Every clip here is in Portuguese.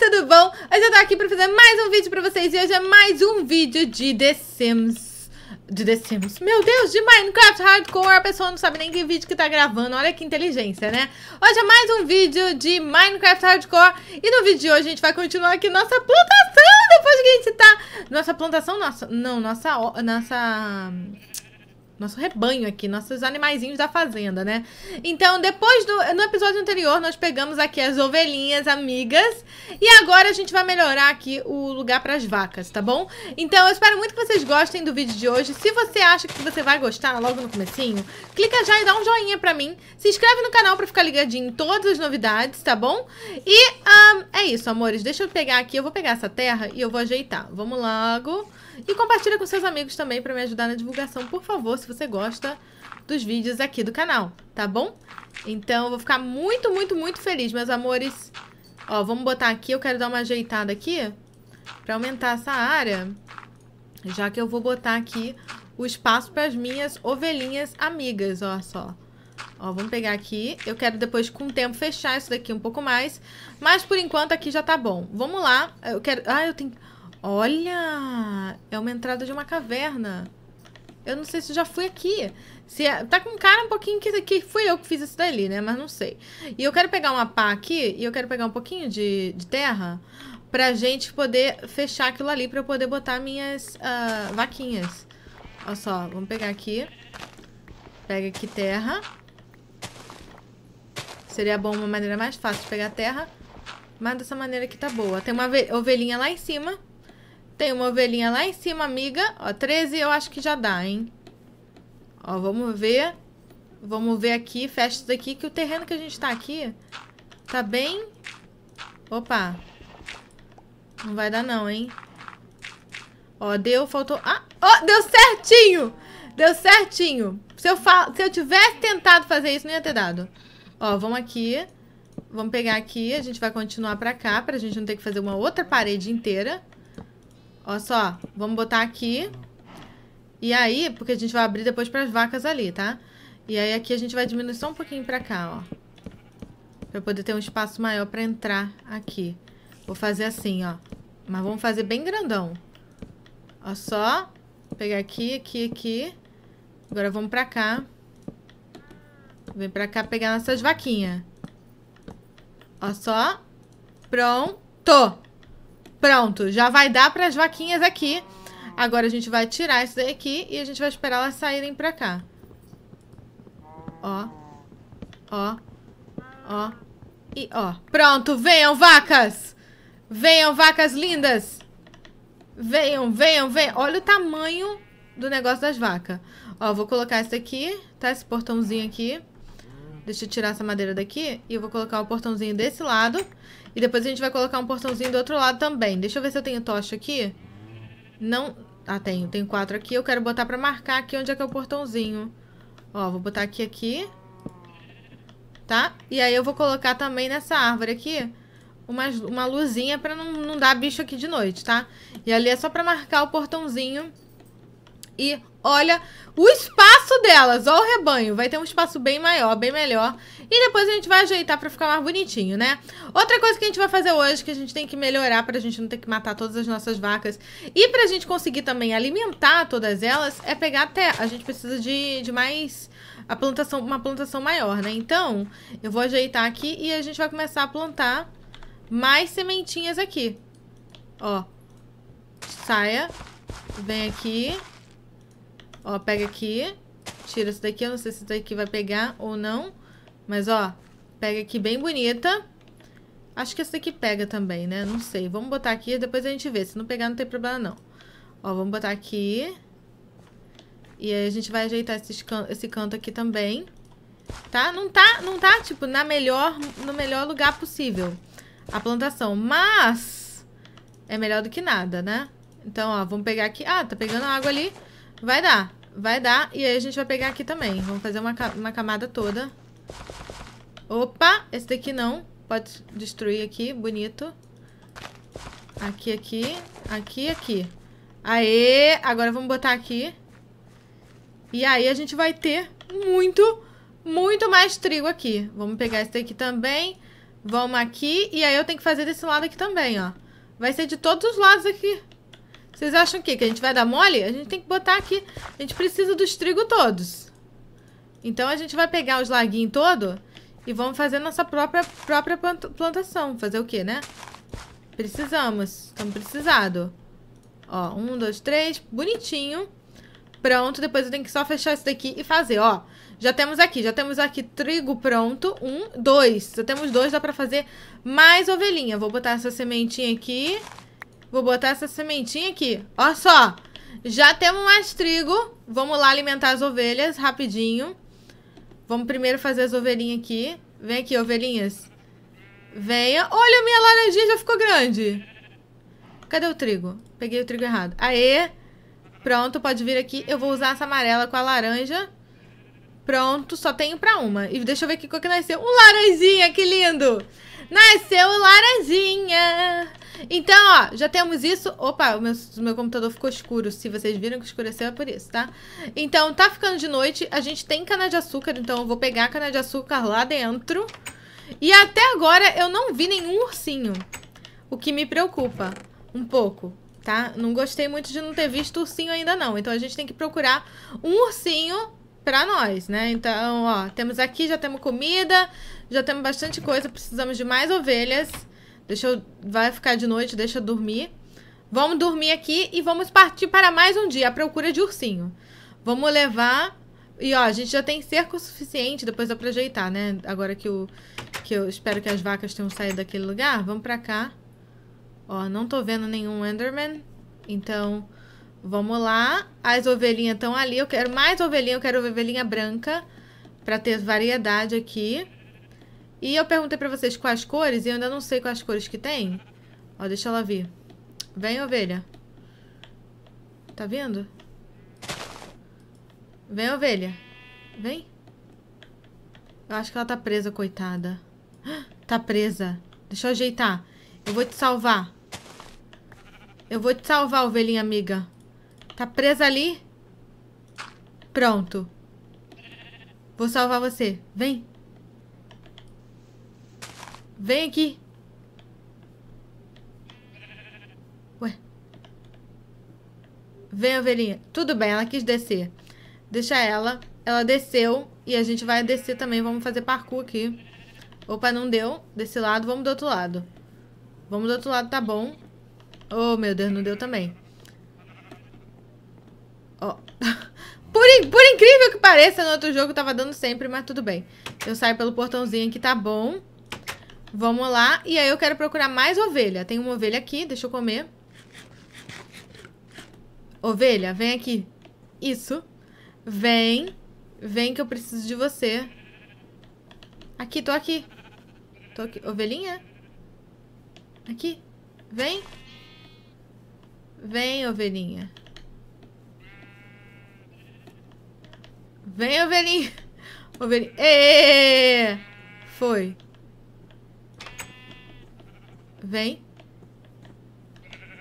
tudo bom? Hoje eu tô aqui pra fazer mais um vídeo pra vocês e hoje é mais um vídeo de The Sims. De The Sims. Meu Deus, de Minecraft Hardcore, a pessoa não sabe nem que vídeo que tá gravando, olha que inteligência, né? Hoje é mais um vídeo de Minecraft Hardcore e no vídeo de hoje a gente vai continuar aqui nossa plantação, depois que a gente tá... Nossa plantação, nossa... Não, nossa... Nossa nosso rebanho aqui, nossos animaizinhos da fazenda, né? Então, depois do. No episódio anterior, nós pegamos aqui as ovelhinhas amigas. E agora a gente vai melhorar aqui o lugar para as vacas, tá bom? Então, eu espero muito que vocês gostem do vídeo de hoje. Se você acha que você vai gostar logo no comecinho, clica já e dá um joinha pra mim. Se inscreve no canal pra ficar ligadinho em todas as novidades, tá bom? E um, é isso, amores. Deixa eu pegar aqui. Eu vou pegar essa terra e eu vou ajeitar. Vamos logo. E compartilha com seus amigos também para me ajudar na divulgação, por favor, se você gosta dos vídeos aqui do canal, tá bom? Então, eu vou ficar muito, muito, muito feliz, meus amores. Ó, vamos botar aqui, eu quero dar uma ajeitada aqui para aumentar essa área, já que eu vou botar aqui o espaço para as minhas ovelhinhas amigas, ó só. Ó, vamos pegar aqui. Eu quero depois, com o tempo, fechar isso daqui um pouco mais. Mas, por enquanto, aqui já tá bom. Vamos lá. Eu quero... Ah, eu tenho... Olha, é uma entrada de uma caverna. Eu não sei se já fui aqui. Se é, tá com cara um pouquinho que, que fui eu que fiz isso dali, né? Mas não sei. E eu quero pegar uma pá aqui e eu quero pegar um pouquinho de, de terra pra gente poder fechar aquilo ali pra eu poder botar minhas uh, vaquinhas. Olha só, vamos pegar aqui. Pega aqui terra. Seria bom uma maneira mais fácil de pegar terra. Mas dessa maneira aqui tá boa. Tem uma ovelhinha lá em cima. Tem uma ovelhinha lá em cima, amiga. Ó, 13 eu acho que já dá, hein? Ó, vamos ver. Vamos ver aqui, fecha isso daqui, que o terreno que a gente tá aqui tá bem... Opa. Não vai dar não, hein? Ó, deu, faltou... Ah, ó, deu certinho! Deu certinho. Se eu, fal... Se eu tivesse tentado fazer isso, não ia ter dado. Ó, vamos aqui. Vamos pegar aqui, a gente vai continuar pra cá, pra gente não ter que fazer uma outra parede inteira ó só, vamos botar aqui. E aí, porque a gente vai abrir depois para as vacas ali, tá? E aí aqui a gente vai diminuir só um pouquinho para cá, ó. Para poder ter um espaço maior para entrar aqui. Vou fazer assim, ó. Mas vamos fazer bem grandão. Ó só. Pegar aqui, aqui, aqui. Agora vamos para cá. Vem para cá pegar nossas vaquinhas. Ó só. Pronto! Pronto, já vai dar para as vaquinhas aqui. Agora a gente vai tirar isso daqui e a gente vai esperar elas saírem para cá. Ó. Ó. Ó. E ó. Pronto, venham vacas! Venham vacas lindas! Venham, venham, venham. Olha o tamanho do negócio das vacas. Ó, vou colocar isso aqui, tá? Esse portãozinho aqui. Deixa eu tirar essa madeira daqui e eu vou colocar um portãozinho desse lado. E depois a gente vai colocar um portãozinho do outro lado também. Deixa eu ver se eu tenho tocha aqui. Não... Ah, tenho. Tem quatro aqui. Eu quero botar pra marcar aqui onde é que é o portãozinho. Ó, vou botar aqui, aqui. Tá? E aí eu vou colocar também nessa árvore aqui uma, uma luzinha pra não, não dar bicho aqui de noite, tá? E ali é só pra marcar o portãozinho e olha o espaço delas, ó o rebanho. Vai ter um espaço bem maior, bem melhor. E depois a gente vai ajeitar pra ficar mais bonitinho, né? Outra coisa que a gente vai fazer hoje, que a gente tem que melhorar pra gente não ter que matar todas as nossas vacas e pra gente conseguir também alimentar todas elas, é pegar até... A gente precisa de, de mais... A plantação, uma plantação maior, né? Então, eu vou ajeitar aqui e a gente vai começar a plantar mais sementinhas aqui. Ó. Saia. Vem aqui. Ó, pega aqui. Tira isso daqui. Eu não sei se isso daqui vai pegar ou não. Mas, ó, pega aqui bem bonita. Acho que essa daqui pega também, né? Não sei. Vamos botar aqui e depois a gente vê. Se não pegar, não tem problema, não. Ó, vamos botar aqui. E aí a gente vai ajeitar esses can esse canto aqui também. Tá? Não tá, não tá, tipo, na melhor, no melhor lugar possível a plantação. Mas é melhor do que nada, né? Então, ó, vamos pegar aqui. Ah, tá pegando água ali. Vai dar. Vai dar. E aí a gente vai pegar aqui também. Vamos fazer uma, uma camada toda. Opa! Esse daqui não. Pode destruir aqui. Bonito. Aqui, aqui. Aqui, aqui. Aê! Agora vamos botar aqui. E aí a gente vai ter muito, muito mais trigo aqui. Vamos pegar esse daqui também. Vamos aqui. E aí eu tenho que fazer desse lado aqui também, ó. Vai ser de todos os lados aqui. Vocês acham o quê? Que a gente vai dar mole? A gente tem que botar aqui. A gente precisa dos trigo todos. Então a gente vai pegar os laguinhos todo e vamos fazer nossa própria, própria plantação. Fazer o quê, né? Precisamos. Estamos precisado. Ó, um, dois, três. Bonitinho. Pronto. Depois eu tenho que só fechar isso daqui e fazer, ó. Já temos aqui, já temos aqui trigo pronto. Um, dois. Já temos dois, dá pra fazer mais ovelhinha. Vou botar essa sementinha aqui. Vou botar essa sementinha aqui. Olha só. Já temos mais trigo. Vamos lá alimentar as ovelhas rapidinho. Vamos primeiro fazer as ovelhinhas aqui. Vem aqui, ovelhinhas. Venha. Olha, minha laranjinha já ficou grande. Cadê o trigo? Peguei o trigo errado. Aê. Pronto, pode vir aqui. Eu vou usar essa amarela com a laranja. Pronto, só tenho pra uma. E deixa eu ver o qual que nasceu. Um laranjinha, que lindo! Nasceu laranjinha! Então, ó, já temos isso. Opa, o meu, o meu computador ficou escuro. Se vocês viram que escureceu, é por isso, tá? Então, tá ficando de noite. A gente tem cana-de-açúcar, então eu vou pegar cana-de-açúcar lá dentro. E até agora eu não vi nenhum ursinho. O que me preocupa um pouco, tá? Não gostei muito de não ter visto ursinho ainda não. Então a gente tem que procurar um ursinho pra nós, né? Então, ó, temos aqui, já temos comida, já temos bastante coisa. Precisamos de mais ovelhas. Deixa eu. Vai ficar de noite, deixa eu dormir. Vamos dormir aqui e vamos partir para mais um dia, a procura de ursinho. Vamos levar. E ó, a gente já tem cerco suficiente, depois dá pra ajeitar, né? Agora que eu, que eu espero que as vacas tenham saído daquele lugar. Vamos pra cá. Ó, não tô vendo nenhum Enderman. Então, vamos lá. As ovelhinhas estão ali. Eu quero mais ovelhinha, eu quero ovelhinha branca. Pra ter variedade aqui. E eu perguntei pra vocês quais cores e eu ainda não sei quais cores que tem. Ó, deixa ela vir. Vem, ovelha. Tá vindo? Vem, ovelha. Vem. Eu acho que ela tá presa, coitada. Tá presa. Deixa eu ajeitar. Eu vou te salvar. Eu vou te salvar, ovelhinha amiga. Tá presa ali? Pronto. Vou salvar você. Vem. Vem aqui. Ué. Vem, ovelhinha. Tudo bem, ela quis descer. Deixa ela. Ela desceu e a gente vai descer também. Vamos fazer parkour aqui. Opa, não deu. Desse lado, vamos do outro lado. Vamos do outro lado, tá bom. Oh, meu Deus, não deu também. Ó. Oh. Por, in por incrível que pareça, no outro jogo tava dando sempre, mas tudo bem. Eu saio pelo portãozinho que tá bom. Vamos lá. E aí eu quero procurar mais ovelha. Tem uma ovelha aqui, deixa eu comer. Ovelha, vem aqui. Isso. Vem. Vem que eu preciso de você. Aqui, tô aqui. Tô aqui. Ovelhinha? Aqui. Vem. Vem, ovelhinha. Vem, ovelhinha. Ovelhinha. Ê! Foi. Vem.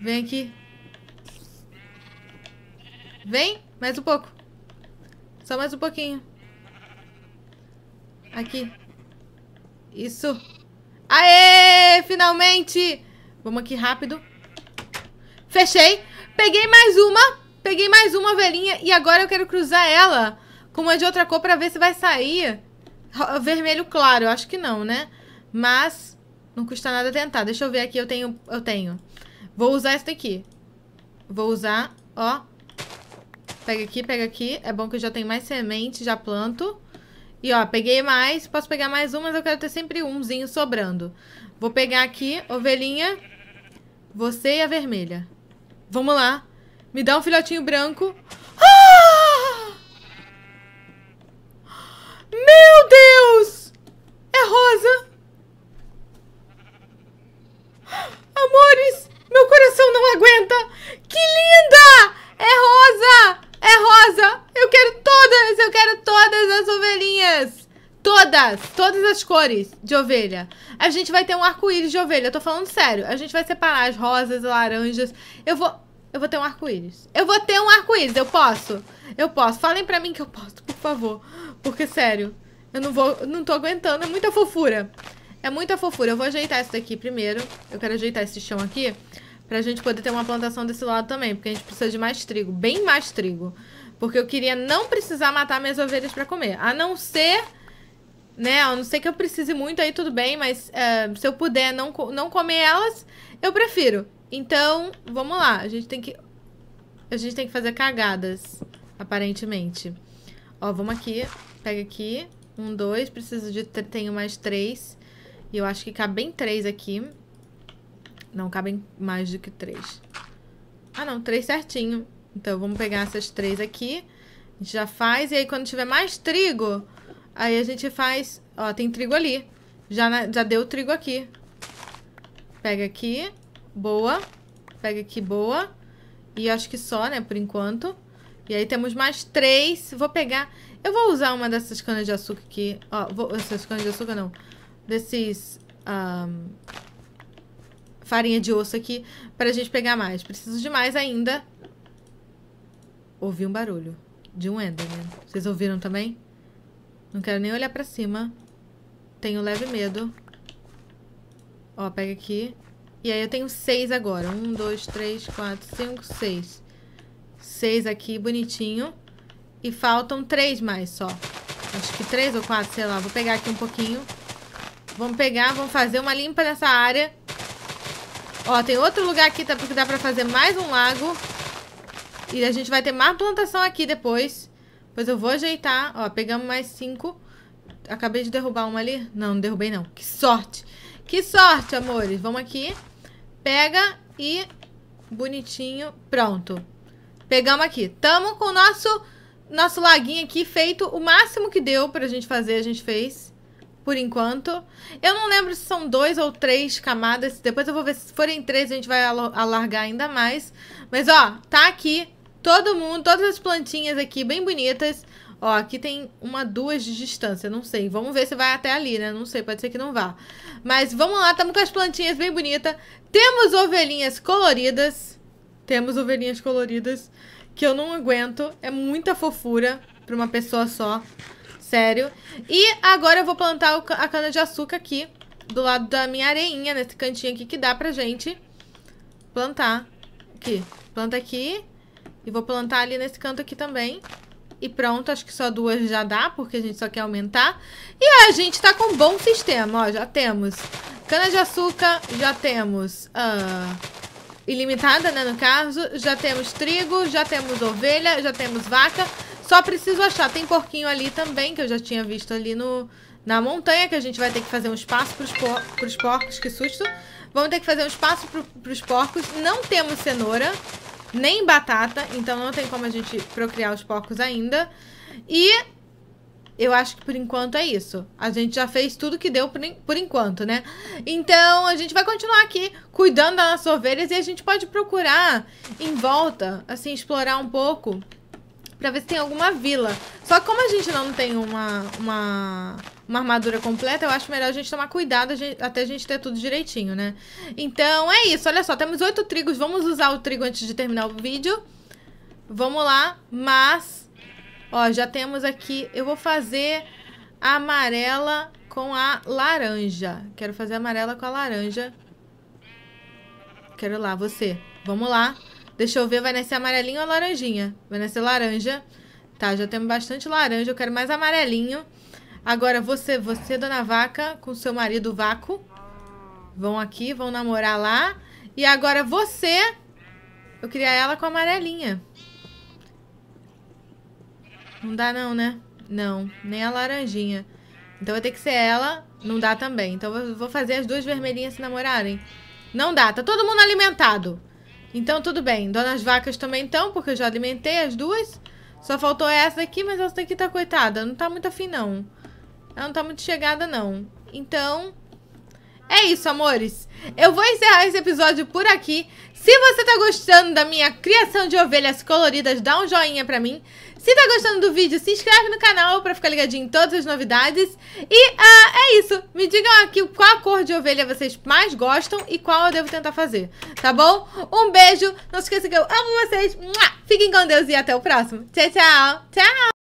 Vem aqui. Vem. Mais um pouco. Só mais um pouquinho. Aqui. Isso. Aê! Finalmente! Vamos aqui rápido. Fechei. Peguei mais uma. Peguei mais uma velhinha. E agora eu quero cruzar ela com uma de outra cor pra ver se vai sair vermelho claro. Eu acho que não, né? Mas... Não custa nada tentar. Deixa eu ver aqui, eu tenho... Eu tenho. Vou usar essa daqui. Vou usar, ó. Pega aqui, pega aqui. É bom que eu já tenho mais semente, já planto. E, ó, peguei mais. Posso pegar mais um, mas eu quero ter sempre umzinho sobrando. Vou pegar aqui, ovelhinha. Você e a vermelha. Vamos lá. Me dá um filhotinho branco. Ah! Meu Deus! É rosa! aguenta. Que linda! É rosa! É rosa! Eu quero todas! Eu quero todas as ovelhinhas! Todas! Todas as cores de ovelha. A gente vai ter um arco-íris de ovelha. Eu tô falando sério. A gente vai separar as rosas, as laranjas. Eu vou... Eu vou ter um arco-íris. Eu vou ter um arco-íris. Eu posso? Eu posso. Falem pra mim que eu posso, por favor. Porque, sério, eu não vou... Não tô aguentando. É muita fofura. É muita fofura. Eu vou ajeitar isso daqui primeiro. Eu quero ajeitar esse chão aqui. Pra gente poder ter uma plantação desse lado também, porque a gente precisa de mais trigo, bem mais trigo. Porque eu queria não precisar matar minhas ovelhas pra comer. A não ser né? A não ser que eu precise muito, aí tudo bem, mas é, se eu puder não, não comer elas, eu prefiro. Então, vamos lá. A gente tem que. A gente tem que fazer cagadas, aparentemente. Ó, vamos aqui. Pega aqui. Um, dois. Preciso de. Tenho mais três. E eu acho que cabem três aqui. Não cabem mais do que três. Ah, não, três certinho. Então, vamos pegar essas três aqui. A gente já faz. E aí, quando tiver mais trigo, aí a gente faz... Ó, tem trigo ali. Já, na... já deu trigo aqui. Pega aqui. Boa. Pega aqui, boa. E acho que só, né, por enquanto. E aí temos mais três. Vou pegar... Eu vou usar uma dessas canas de açúcar aqui. Ó, vou... essas canas de açúcar não. Desses... Um farinha de osso aqui para a gente pegar mais. Preciso de mais ainda. Ouvi um barulho de um Enderman. Vocês ouviram também? Não quero nem olhar para cima. Tenho leve medo. Ó, pega aqui. E aí eu tenho seis agora. Um, dois, três, quatro, cinco, seis. Seis aqui, bonitinho. E faltam três mais só. Acho que três ou quatro, sei lá. Vou pegar aqui um pouquinho. Vamos pegar, vamos fazer uma limpa nessa área. Ó, tem outro lugar aqui tá, que dá pra fazer mais um lago. E a gente vai ter mais plantação aqui depois. Pois eu vou ajeitar. Ó, pegamos mais cinco. Acabei de derrubar uma ali. Não, não derrubei não. Que sorte. Que sorte, amores. Vamos aqui. Pega e... Bonitinho. Pronto. Pegamos aqui. Tamo com o nosso, nosso laguinho aqui feito. O máximo que deu pra gente fazer, a gente fez por enquanto. Eu não lembro se são dois ou três camadas. Depois eu vou ver se forem três, a gente vai alargar ainda mais. Mas, ó, tá aqui todo mundo, todas as plantinhas aqui bem bonitas. Ó, aqui tem uma, duas de distância, não sei. Vamos ver se vai até ali, né? Não sei, pode ser que não vá. Mas vamos lá, estamos com as plantinhas bem bonitas. Temos ovelhinhas coloridas. Temos ovelhinhas coloridas, que eu não aguento. É muita fofura para uma pessoa só. Sério. E agora eu vou plantar a cana-de-açúcar aqui, do lado da minha areinha, nesse cantinho aqui que dá pra gente plantar. Aqui. Planta aqui. E vou plantar ali nesse canto aqui também. E pronto, acho que só duas já dá, porque a gente só quer aumentar. E a gente tá com um bom sistema, ó, já temos cana-de-açúcar, já temos uh, ilimitada, né, no caso. Já temos trigo, já temos ovelha, já temos vaca. Só preciso achar. Tem porquinho ali também, que eu já tinha visto ali no, na montanha, que a gente vai ter que fazer um espaço pros, por, pros porcos. Que susto. Vamos ter que fazer um espaço pro, pros porcos. Não temos cenoura, nem batata, então não tem como a gente procriar os porcos ainda. E eu acho que por enquanto é isso. A gente já fez tudo que deu por, por enquanto, né? Então a gente vai continuar aqui cuidando das nossas ovelhas e a gente pode procurar em volta, assim, explorar um pouco pra ver se tem alguma vila. Só que como a gente não tem uma, uma, uma armadura completa, eu acho melhor a gente tomar cuidado a gente, até a gente ter tudo direitinho, né? Então é isso, olha só, temos oito trigos, vamos usar o trigo antes de terminar o vídeo. Vamos lá, mas... Ó, já temos aqui, eu vou fazer a amarela com a laranja. Quero fazer a amarela com a laranja. Quero lá, você. Vamos lá. Deixa eu ver, vai nascer amarelinho ou laranjinha? Vai nascer laranja. Tá, já temos bastante laranja, eu quero mais amarelinho. Agora você, você, dona vaca, com seu marido vaco, vão aqui, vão namorar lá. E agora você, eu queria ela com amarelinha. Não dá não, né? Não, nem a laranjinha. Então vai ter que ser ela, não dá também. Então eu vou fazer as duas vermelhinhas se namorarem. Não dá, tá todo mundo alimentado. Então, tudo bem. Donas vacas também estão, porque eu já alimentei as duas. Só faltou essa daqui, mas essa daqui tá coitada. Não tá muito afim, não. Ela não tá muito chegada, não. Então, é isso, amores. Eu vou encerrar esse episódio por aqui. Se você tá gostando da minha criação de ovelhas coloridas, dá um joinha pra mim. Se tá gostando do vídeo, se inscreve no canal pra ficar ligadinho em todas as novidades. E uh, é isso. Me digam aqui qual cor de ovelha vocês mais gostam e qual eu devo tentar fazer, tá bom? Um beijo. Não se esqueça que eu amo vocês. Fiquem com Deus e até o próximo. Tchau, tchau. Tchau.